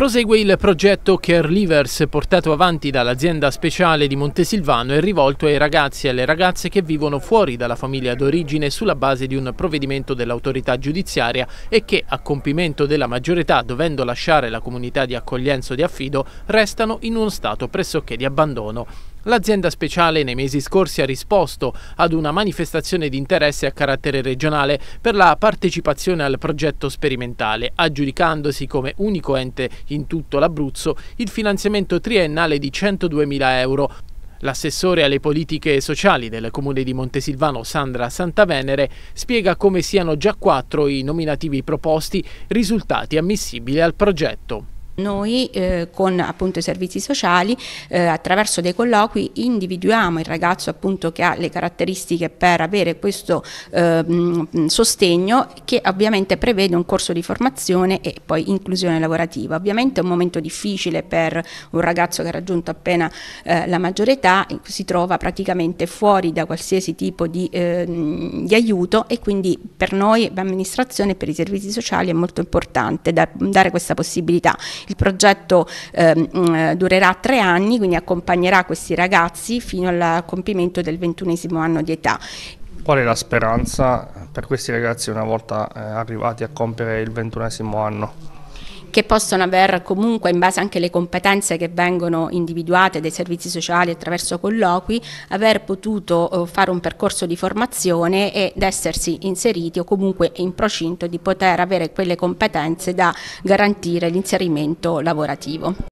Prosegue il progetto Care Livers portato avanti dall'azienda speciale di Montesilvano e rivolto ai ragazzi e alle ragazze che vivono fuori dalla famiglia d'origine sulla base di un provvedimento dell'autorità giudiziaria e che, a compimento della maggiore età, dovendo lasciare la comunità di accoglienza o di affido, restano in uno stato pressoché di abbandono. L'azienda speciale nei mesi scorsi ha risposto ad una manifestazione di interesse a carattere regionale per la partecipazione al progetto sperimentale, aggiudicandosi come unico ente in tutto l'Abruzzo il finanziamento triennale di 102.000 euro, L'assessore alle politiche sociali del comune di Montesilvano, Sandra Santavenere, spiega come siano già quattro i nominativi proposti risultati ammissibili al progetto. Noi eh, con appunto, i servizi sociali eh, attraverso dei colloqui individuiamo il ragazzo appunto, che ha le caratteristiche per avere questo eh, sostegno che ovviamente prevede un corso di formazione e poi inclusione lavorativa. Ovviamente è un momento difficile per un ragazzo che ha raggiunto appena eh, la maggiore età, si trova praticamente fuori da qualsiasi tipo di, ehm, di aiuto e quindi per noi per l'amministrazione e per i servizi sociali è molto importante dar, dare questa possibilità. Il progetto ehm, mm, eh, durerà tre anni, quindi accompagnerà questi ragazzi fino al compimento del ventunesimo anno di età. Qual è la speranza per questi ragazzi una volta eh, arrivati a compiere il ventunesimo anno? che possono aver comunque, in base anche alle competenze che vengono individuate dai servizi sociali attraverso colloqui, aver potuto eh, fare un percorso di formazione ed essersi inseriti o comunque in procinto di poter avere quelle competenze da garantire l'inserimento lavorativo.